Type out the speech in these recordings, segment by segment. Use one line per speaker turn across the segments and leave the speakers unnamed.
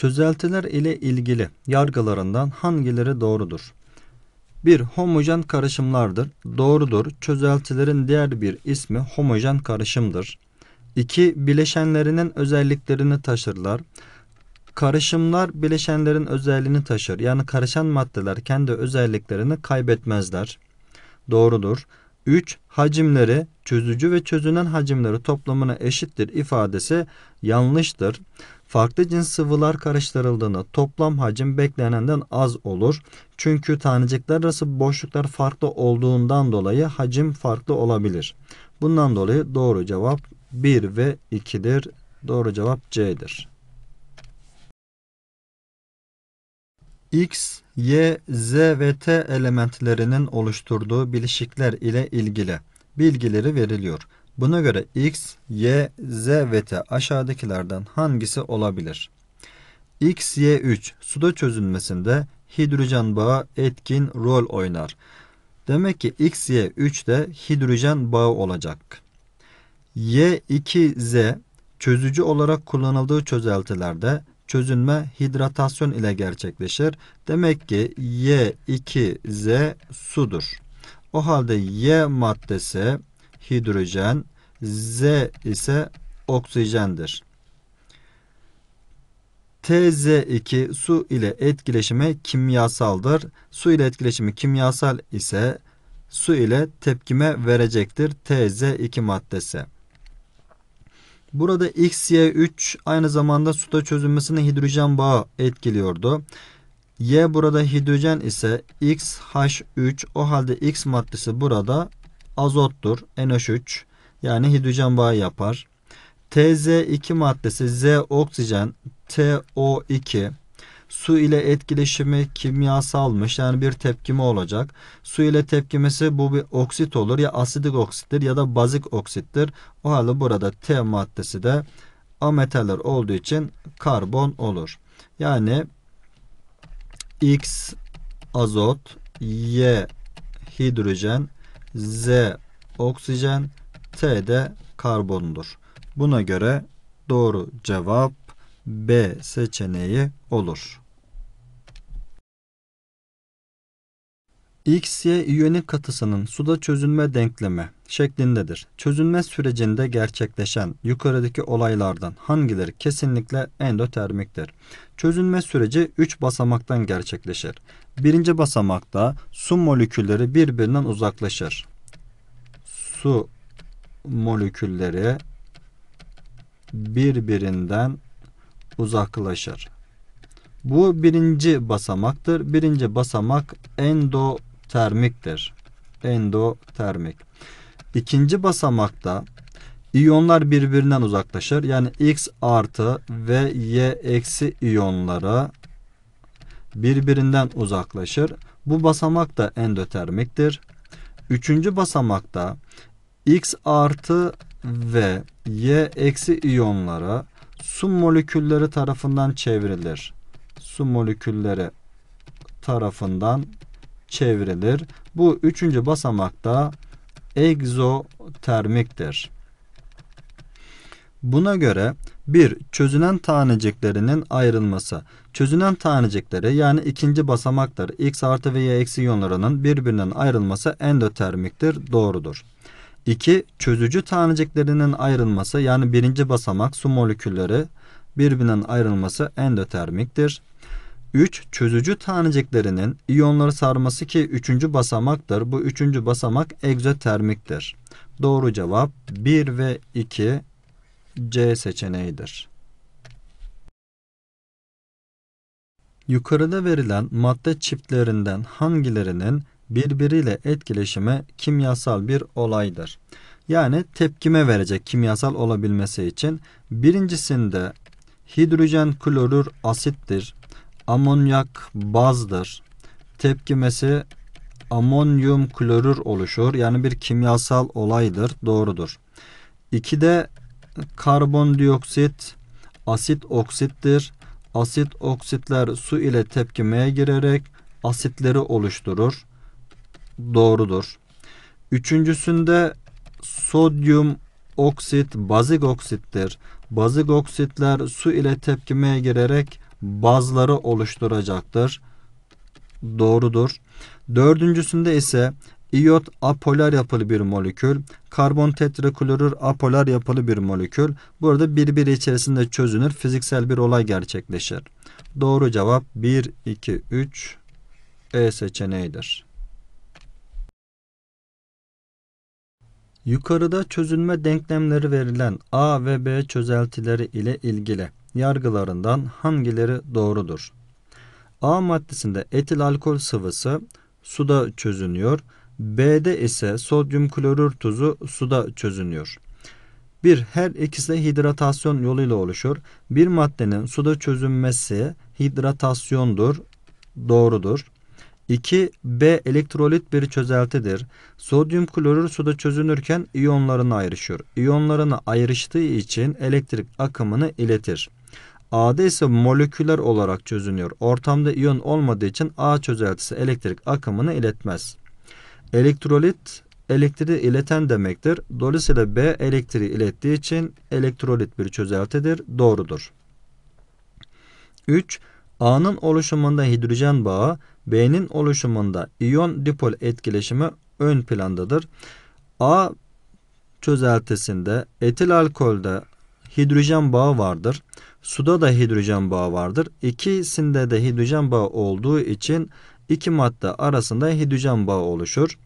Çözeltiler ile ilgili yargılarından hangileri doğrudur? 1. Homojen karışımlardır. Doğrudur. Çözeltilerin diğer bir ismi homojen karışımdır. 2. Bileşenlerinin özelliklerini taşırlar. Karışımlar bileşenlerin özelliğini taşır. Yani karışan maddeler kendi özelliklerini kaybetmezler. Doğrudur. 3. Hacimleri çözücü ve çözünen hacimleri toplamına eşittir ifadesi yanlıştır farklı cins sıvılar karıştırıldığında toplam hacim beklenenden az olur. Çünkü tanecikler arası boşluklar farklı olduğundan dolayı hacim farklı olabilir. Bundan dolayı doğru cevap 1 ve 2'dir. Doğru cevap C'dir. X, Y, Z ve T elementlerinin oluşturduğu bileşikler ile ilgili bilgileri veriliyor. Buna göre x, y, z ve t aşağıdakilerden hangisi olabilir? X, y 3 suda çözünmesinde hidrojen bağı etkin rol oynar. Demek ki x, y 3 de hidrojen bağı olacak. Y, 2, z çözücü olarak kullanıldığı çözeltilerde çözünme hidratasyon ile gerçekleşir. Demek ki Y2Z sudur. O halde Y maddesi hidrojen, Z ise oksijendir. TZ2 su ile etkileşimi kimyasaldır. Su ile etkileşimi kimyasal ise su ile tepkime verecektir TZ2 maddesi. Burada XY3 aynı zamanda suda çözünmesini hidrojen bağı etkiliyordu. Y burada hidrojen ise XH3 o halde X maddesi burada azottur. NH3 yani hidrojen bağı yapar. TZ2 maddesi Z oksijen TO2 su ile etkileşimi kimyasalmış yani bir tepkime olacak. Su ile tepkimesi bu bir oksit olur ya asidik oksittir ya da bazik oksittir. O halde burada T maddesi de ametaller olduğu için karbon olur. Yani X azot, Y hidrojen, Z oksijen, T de karbondur. Buna göre doğru cevap B seçeneği olur. XY iyonik katısının suda çözünme denklemi şeklindedir. Çözünme sürecinde gerçekleşen yukarıdaki olaylardan hangileri kesinlikle endotermiktir? Çözünme süreci 3 basamaktan gerçekleşir. Birinci basamakta su molekülleri birbirinden uzaklaşır. Su molekülleri birbirinden uzaklaşır. Bu birinci basamaktır. Birinci basamak endotermiktir. Endotermik. İkinci basamakta iyonlar birbirinden uzaklaşır. Yani X artı ve Y eksi iyonları birbirinden uzaklaşır. Bu basamak da endotermiktir. Üçüncü basamakta X artı ve Y eksi iyonları su molekülleri tarafından çevrilir. Su molekülleri tarafından çevrilir. Bu üçüncü basamakta egzotermiktir. Buna göre bir Çözünen taneciklerinin ayrılması. Çözünen tanecikleri yani ikinci basamaktır. X artı ve Y eksi iyonlarının birbirinden ayrılması endotermiktir. Doğrudur. 2. Çözücü taneciklerinin ayrılması yani birinci basamak su molekülleri birbirinden ayrılması endotermiktir. 3. Çözücü taneciklerinin iyonları sarması ki 3. basamaktır. Bu 3. basamak egzotermiktir. Doğru cevap 1 ve 2 C seçeneğidir. Yukarıda verilen madde çiftlerinden hangilerinin birbiriyle etkileşime kimyasal bir olaydır? Yani tepkime verecek kimyasal olabilmesi için birincisinde hidrojen klorür asittir. Amonyak bazdır. Tepkimesi amonyum klorür oluşur. Yani bir kimyasal olaydır. Doğrudur. 2'de karbondioksit asit oksittir. Asit oksitler su ile tepkimeye girerek asitleri oluşturur. Doğrudur. Üçüncüsünde sodyum oksit bazik oksittir. Bazik oksitler su ile tepkimeye girerek bazları oluşturacaktır. Doğrudur. Dördüncüsünde ise iot apolar yapılı bir molekül, karbon tetraklorür apolar yapılı bir molekül. Burada birbiri içerisinde çözünür, fiziksel bir olay gerçekleşir. Doğru cevap 1, 2, 3 E seçeneğidir. Yukarıda çözünme denklemleri verilen A ve B çözeltileri ile ilgili yargılarından hangileri doğrudur? A maddesinde etil alkol sıvısı suda çözünüyor. B'de ise sodyum klorür tuzu suda çözünüyor. 1. Her ikisi de hidratasyon yoluyla oluşur. Bir maddenin suda çözünmesi hidratasyondur, doğrudur. 2. B elektrolit bir çözeltidir. Sodyum klorür suda çözünürken iyonlarına ayrışıyor. İyonlarına ayrıştığı için elektrik akımını iletir. A'da ise moleküler olarak çözünüyor. Ortamda iyon olmadığı için A çözeltisi elektrik akımını iletmez. Elektrolit elektriği ileten demektir. Dolayısıyla B elektriği ilettiği için elektrolit bir çözeltidir. Doğrudur. 3. A'nın oluşumunda hidrojen bağı, B'nin oluşumunda iyon dipol etkileşimi ön plandadır. A çözeltisinde etil alkolde hidrojen bağı vardır. Suda da hidrojen bağı vardır. İkisinde de hidrojen bağı olduğu için iki madde arasında hidrojen bağı oluşur.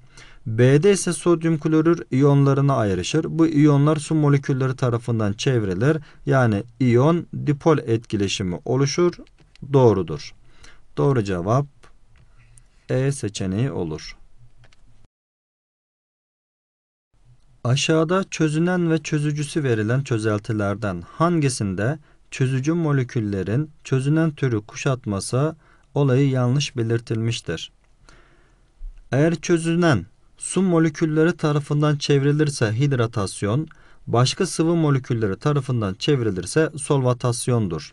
B'de ise sodyum klorür iyonlarına ayrışır. Bu iyonlar su molekülleri tarafından çevrilir. Yani iyon dipol etkileşimi oluşur. Doğrudur. Doğru cevap E seçeneği olur. Aşağıda çözünen ve çözücüsü verilen çözeltilerden hangisinde çözücü moleküllerin çözünen türü kuşatmasa olayı yanlış belirtilmiştir. Eğer çözünen su molekülleri tarafından çevrilirse hidratasyon, başka sıvı molekülleri tarafından çevrilirse solvatasyondur.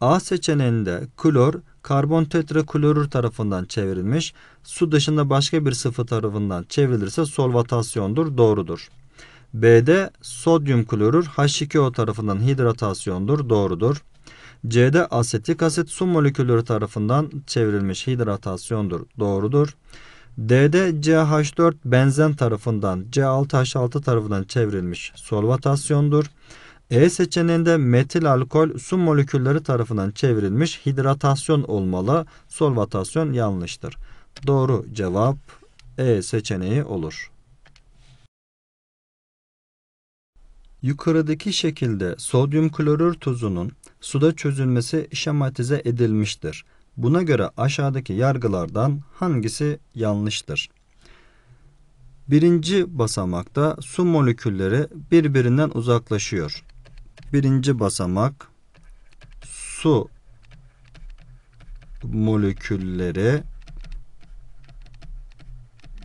A seçeneğinde klor, karbon tetraklorür tarafından çevrilmiş, su dışında başka bir sıvı tarafından çevrilirse solvatasyondur, doğrudur. B'de sodyum klorür H2O tarafından hidratasyondur, doğrudur. C'de asetik asit su molekülleri tarafından çevrilmiş hidratasyondur, doğrudur. D'de CH4 benzen tarafından C6H6 tarafından çevrilmiş solvatasyondur. E seçeneğinde metil alkol su molekülleri tarafından çevrilmiş hidratasyon olmalı. Solvatasyon yanlıştır. Doğru cevap E seçeneği olur. Yukarıdaki şekilde sodyum klorür tuzunun suda çözülmesi şematize edilmiştir. Buna göre aşağıdaki yargılardan hangisi yanlıştır? Birinci basamakta su molekülleri birbirinden uzaklaşıyor. Birinci basamak su molekülleri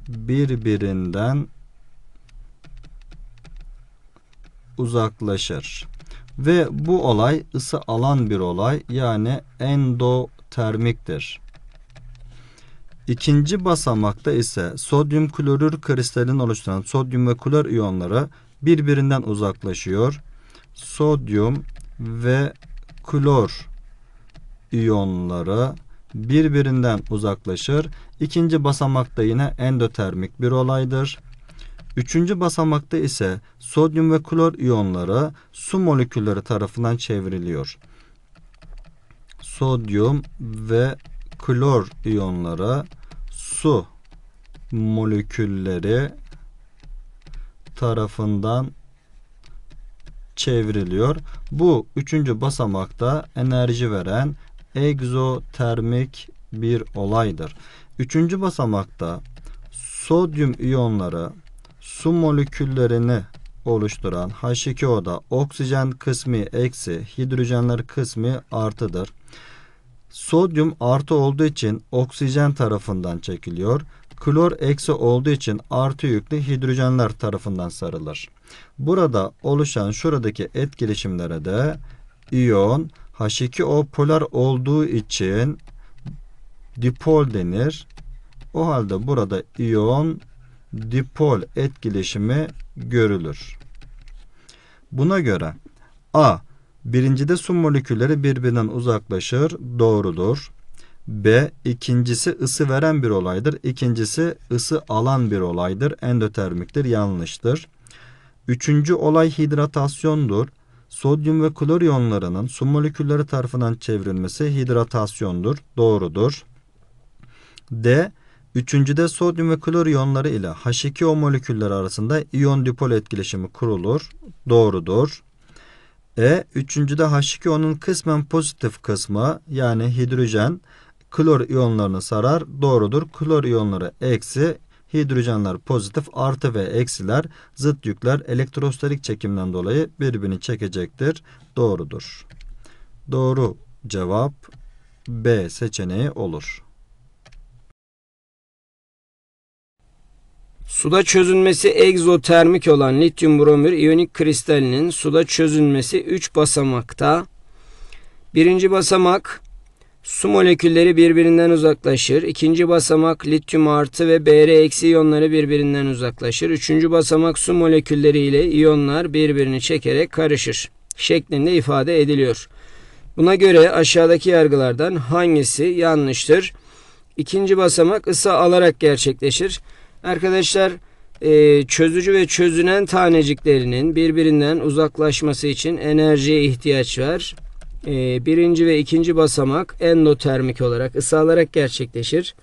birbirinden uzaklaşır. Ve bu olay ısı alan bir olay yani endotermiktir. İkinci basamakta ise sodyum klorür kristalin oluşturan sodyum ve klor iyonları birbirinden uzaklaşıyor. Sodyum ve klor iyonları birbirinden uzaklaşır. İkinci basamakta yine endotermik bir olaydır. Üçüncü basamakta ise sodyum ve klor iyonları su molekülleri tarafından çevriliyor. Sodyum ve klor iyonları su molekülleri tarafından çevriliyor. Bu üçüncü basamakta enerji veren egzotermik bir olaydır. Üçüncü basamakta sodyum iyonları su moleküllerini oluşturan H2O'da oksijen kısmı eksi, hidrojenler kısmı artıdır. Sodyum artı olduğu için oksijen tarafından çekiliyor. Klor eksi olduğu için artı yüklü hidrojenler tarafından sarılır. Burada oluşan şuradaki etkileşimlere de iyon H2O polar olduğu için dipol denir. O halde burada iyon dipol etkileşimi görülür. Buna göre A. Birincide su molekülleri birbirinden uzaklaşır. Doğrudur. B. ikincisi ısı veren bir olaydır. İkincisi ısı alan bir olaydır. Endotermiktir. Yanlıştır. Üçüncü olay hidratasyondur. Sodyum ve klor iyonlarının su molekülleri tarafından çevrilmesi hidratasyondur. Doğrudur. D. Üçüncüde sodyum ve klor iyonları ile H2O molekülleri arasında iyon dipol etkileşimi kurulur. Doğrudur. E. Üçüncüde H2O'nun kısmen pozitif kısmı yani hidrojen klor iyonlarını sarar. Doğrudur. Klor iyonları eksi, hidrojenler pozitif artı ve eksiler zıt yükler elektrostatik çekimden dolayı birbirini çekecektir. Doğrudur. Doğru cevap B seçeneği olur.
Suda çözünmesi egzotermik olan lityum bromür iyonik kristalinin suda çözünmesi 3 basamakta. Birinci basamak su molekülleri birbirinden uzaklaşır. İkinci basamak lityum artı ve Br eksi iyonları birbirinden uzaklaşır. Üçüncü basamak su molekülleri ile iyonlar birbirini çekerek karışır şeklinde ifade ediliyor. Buna göre aşağıdaki yargılardan hangisi yanlıştır? İkinci basamak ısı alarak gerçekleşir. Arkadaşlar e, çözücü ve çözünen taneciklerinin birbirinden uzaklaşması için enerjiye ihtiyaç var. E, birinci ve ikinci basamak endotermik olarak ısalarak gerçekleşir.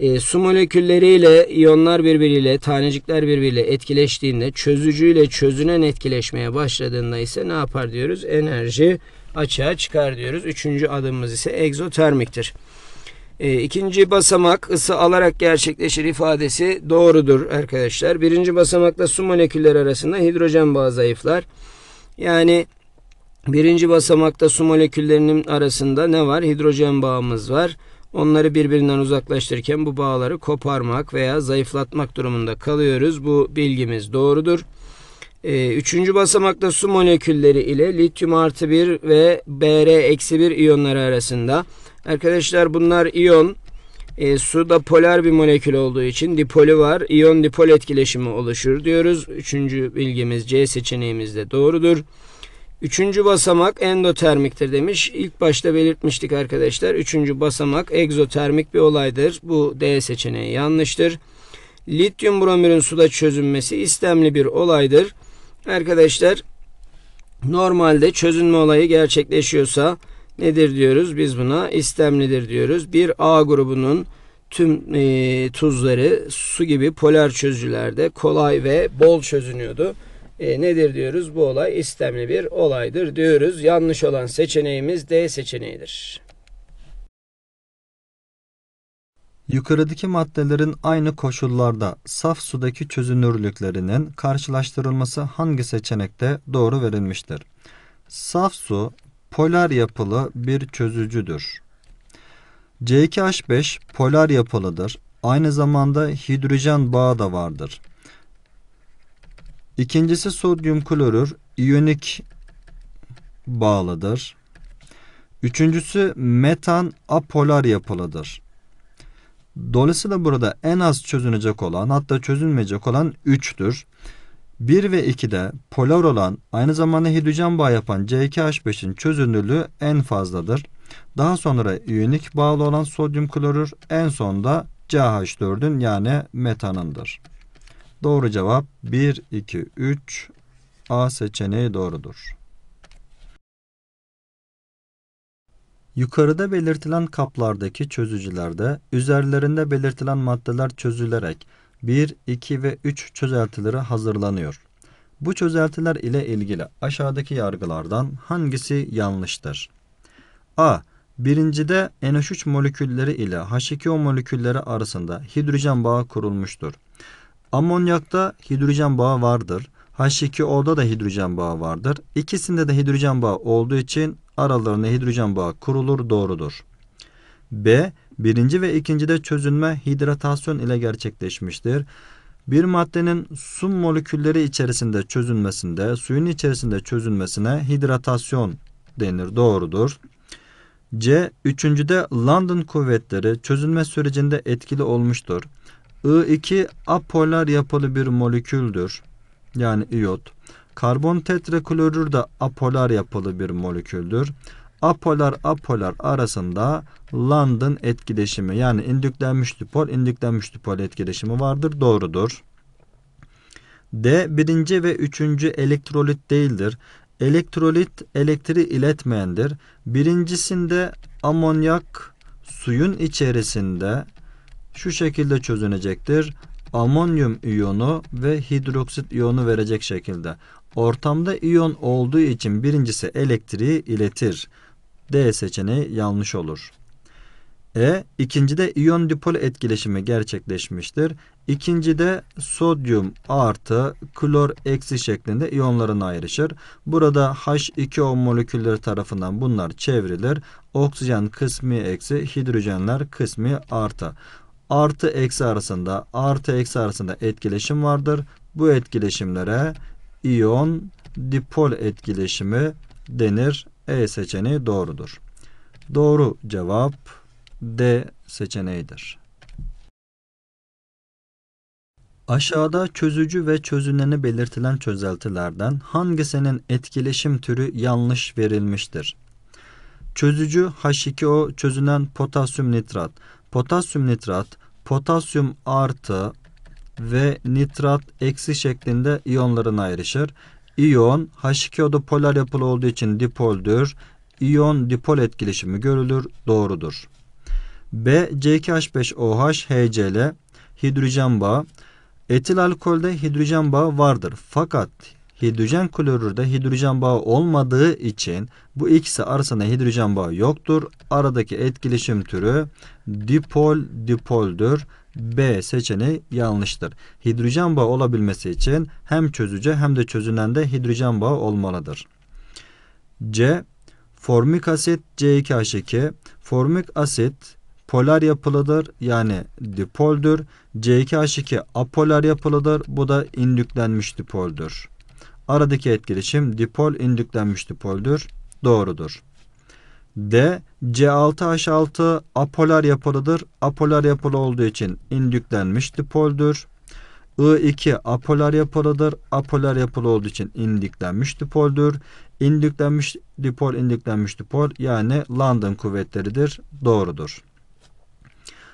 E, su molekülleriyle iyonlar birbiriyle, tanecikler birbiriyle etkileştiğinde, çözücüyle çözünen etkileşmeye başladığında ise ne yapar diyoruz? Enerji açığa çıkar diyoruz. Üçüncü adımımız ise egzotermiktir. E, ikinci basamak ısı alarak gerçekleşir ifadesi doğrudur arkadaşlar. Birinci basamakta su molekülleri arasında hidrojen bağı zayıflar. Yani birinci basamakta su moleküllerinin arasında ne var? Hidrojen bağımız var. Onları birbirinden uzaklaştırırken bu bağları koparmak veya zayıflatmak durumunda kalıyoruz. Bu bilgimiz doğrudur. E, üçüncü basamakta su molekülleri ile lityum artı 1 ve Br eksi 1 iyonları arasında Arkadaşlar bunlar iyon. E, suda polar bir molekül olduğu için dipoli var. İyon dipol etkileşimi oluşur diyoruz. Üçüncü bilgimiz C seçeneğimizde doğrudur. Üçüncü basamak endotermiktir demiş. İlk başta belirtmiştik arkadaşlar. Üçüncü basamak egzotermik bir olaydır. Bu D seçeneği yanlıştır. Lityum bromürün suda çözünmesi istemli bir olaydır. Arkadaşlar normalde çözünme olayı gerçekleşiyorsa nedir diyoruz? Biz buna istemlidir diyoruz. Bir A grubunun tüm e, tuzları su gibi polar çözücülerde kolay ve bol çözünüyordu. E, nedir diyoruz? Bu olay istemli bir olaydır diyoruz. Yanlış olan seçeneğimiz D seçeneğidir.
Yukarıdaki maddelerin aynı koşullarda saf sudaki çözünürlüklerinin karşılaştırılması hangi seçenekte doğru verilmiştir? Saf su polar yapılı bir çözücüdür. C2H5 polar yapılıdır. Aynı zamanda hidrojen bağı da vardır. İkincisi sodyum klorür iyonik bağlıdır. Üçüncüsü metan apolar yapılıdır. Dolayısıyla burada en az çözünecek olan hatta çözülmeyecek olan 3'tür. 1 ve 2'de polar olan aynı zamanda hidrojen bağı yapan C2H5'in çözünürlüğü en fazladır. Daha sonra iyonik bağlı olan sodyum klorür en sonda CH4'ün yani metanındır. Doğru cevap 1, 2, 3 A seçeneği doğrudur. Yukarıda belirtilen kaplardaki çözücülerde üzerlerinde belirtilen maddeler çözülerek 1, 2 ve 3 çözeltileri hazırlanıyor. Bu çözeltiler ile ilgili aşağıdaki yargılardan hangisi yanlıştır? A. Birincide NH3 molekülleri ile H2O molekülleri arasında hidrojen bağı kurulmuştur. Amonyakta hidrojen bağı vardır. H2O'da da hidrojen bağı vardır. İkisinde de hidrojen bağı olduğu için aralarına hidrojen bağı kurulur doğrudur. B. Birinci ve ikincide çözünme hidratasyon ile gerçekleşmiştir. Bir maddenin su molekülleri içerisinde çözünmesinde, suyun içerisinde çözünmesine hidratasyon denir. Doğrudur. C. Üçüncüde London kuvvetleri çözünme sürecinde etkili olmuştur. I2 apolar yapılı bir moleküldür. Yani iot. Karbon tetraklorür de apolar yapılı bir moleküldür apolar apolar arasında London etkileşimi yani indüklenmiş dipol indüklenmiş dipol etkileşimi vardır. Doğrudur. D. Birinci ve üçüncü elektrolit değildir. Elektrolit elektriği iletmeyendir. Birincisinde amonyak suyun içerisinde şu şekilde çözünecektir. Amonyum iyonu ve hidroksit iyonu verecek şekilde. Ortamda iyon olduğu için birincisi elektriği iletir. D seçeneği yanlış olur. E ikincide iyon dipol etkileşimi gerçekleşmiştir. İkincide sodyum artı klor eksi şeklinde iyonların ayrışır. Burada H2O molekülleri tarafından bunlar çevrilir. Oksijen kısmi eksi hidrojenler kısmi artı. Artı eksi arasında artı eksi arasında etkileşim vardır. Bu etkileşimlere iyon dipol etkileşimi denir e seçeneği doğrudur. Doğru cevap D seçeneğidir. Aşağıda çözücü ve çözüneni belirtilen çözeltilerden hangisinin etkileşim türü yanlış verilmiştir? Çözücü H2O çözünen potasyum nitrat, potasyum nitrat, potasyum artı ve nitrat eksi şeklinde iyonlarına ayrışır İyon H2O'da polar yapılı olduğu için dipoldür. İyon dipol etkileşimi görülür. Doğrudur. B C2H5OH HCl hidrojen bağı Etil alkolde hidrojen bağı vardır. Fakat hidrojen klorürde hidrojen bağı olmadığı için bu ikisi arasında hidrojen bağı yoktur. Aradaki etkileşim türü dipol dipoldür. B seçeneği yanlıştır. Hidrojen bağı olabilmesi için hem çözücü hem de çözünende hidrojen bağı olmalıdır. C. Formik asit C2H2. Formik asit polar yapılıdır yani dipoldür. C2H2 apolar yapılıdır. Bu da indüklenmiş dipoldür. Aradaki etkileşim dipol indüklenmiş dipoldür. Doğrudur. D. C6H6 apolar yapılıdır. Apolar yapılı olduğu için indüklenmiş dipoldür. I2 apolar yapılıdır. Apolar yapılı olduğu için indüklenmiş dipoldür. İndüklenmiş dipol, indüklenmiş dipol yani London kuvvetleridir. Doğrudur.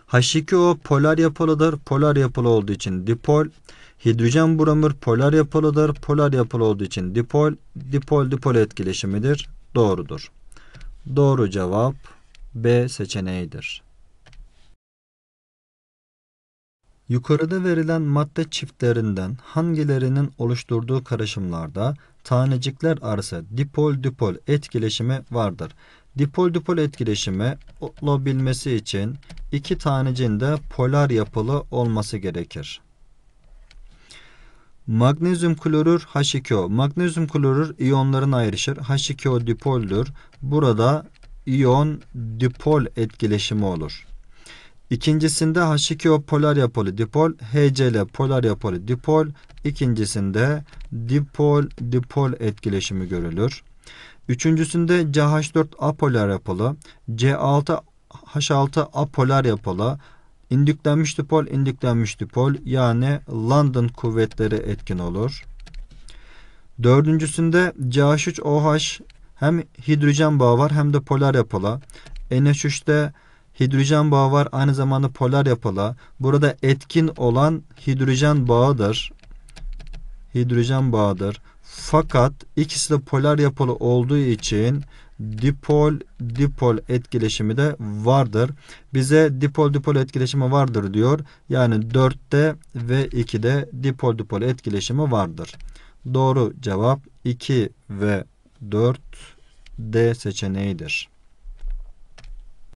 H2O polar yapılıdır. Polar yapılı olduğu için dipol. Hidrojen bromür polar yapılıdır. Polar yapılı olduğu için dipol. Dipol dipol etkileşimidir. Doğrudur. Doğru cevap B seçeneğidir. Yukarıda verilen madde çiftlerinden hangilerinin oluşturduğu karışımlarda tanecikler arası dipol-dipol etkileşimi vardır. Dipol-dipol etkileşimi olabilmesi için iki tanecin de polar yapılı olması gerekir. Magnezyum klorür H2O. Magnezyum klorür iyonların ayrışır. H2O dipoldür. Burada iyon dipol etkileşimi olur. İkincisinde H2O polar yapılı dipol, HCl polar yapılı dipol, İkincisinde dipol dipol etkileşimi görülür. Üçüncüsünde CH4 apolar yapılı, C6 H6 apolar yapılı, İndüklenmiş dipol, indüklenmiş dipol yani London kuvvetleri etkin olur. Dördüncüsünde CH3OH hem hidrojen bağı var hem de polar yapılı. NH3'te hidrojen bağı var aynı zamanda polar yapılı. Burada etkin olan hidrojen bağıdır. Hidrojen bağıdır. Fakat ikisi de polar yapılı olduğu için dipol dipol etkileşimi de vardır. Bize dipol dipol etkileşimi vardır diyor. Yani 4'te ve 2'de dipol dipol etkileşimi vardır. Doğru cevap 2 ve 4 D seçeneğidir.